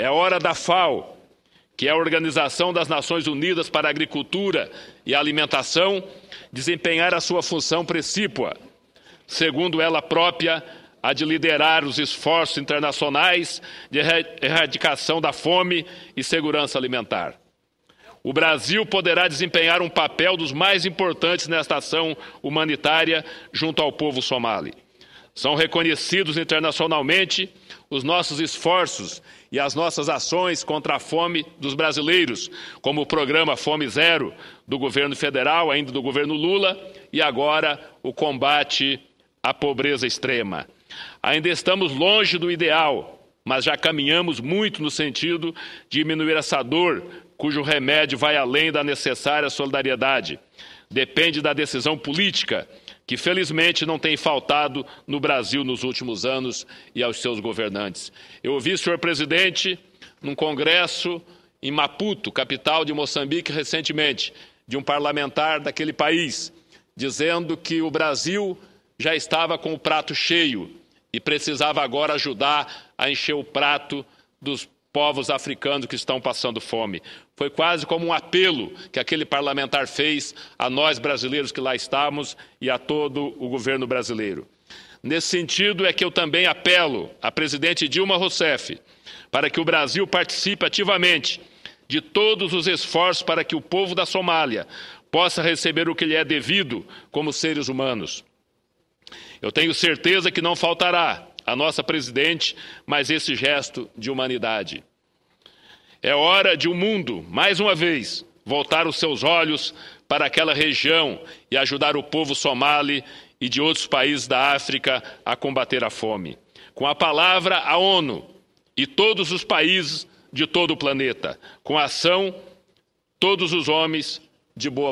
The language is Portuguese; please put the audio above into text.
É hora da FAO, que é a Organização das Nações Unidas para a Agricultura e Alimentação, desempenhar a sua função precípua, segundo ela própria, a de liderar os esforços internacionais de erradicação da fome e segurança alimentar. O Brasil poderá desempenhar um papel dos mais importantes nesta ação humanitária junto ao povo somali. São reconhecidos internacionalmente os nossos esforços e as nossas ações contra a fome dos brasileiros, como o programa Fome Zero do governo federal, ainda do governo Lula, e agora o combate à pobreza extrema. Ainda estamos longe do ideal, mas já caminhamos muito no sentido de diminuir essa dor, cujo remédio vai além da necessária solidariedade. Depende da decisão política que felizmente não tem faltado no Brasil nos últimos anos e aos seus governantes. Eu ouvi, senhor presidente, num congresso em Maputo, capital de Moçambique, recentemente, de um parlamentar daquele país, dizendo que o Brasil já estava com o prato cheio e precisava agora ajudar a encher o prato dos povos africanos que estão passando fome. Foi quase como um apelo que aquele parlamentar fez a nós brasileiros que lá estamos e a todo o governo brasileiro. Nesse sentido é que eu também apelo à presidente Dilma Rousseff para que o Brasil participe ativamente de todos os esforços para que o povo da Somália possa receber o que lhe é devido como seres humanos. Eu tenho certeza que não faltará a nossa presidente, mas esse gesto de humanidade. É hora de o um mundo, mais uma vez, voltar os seus olhos para aquela região e ajudar o povo somali e de outros países da África a combater a fome. Com a palavra, a ONU e todos os países de todo o planeta. Com a ação, todos os homens de boa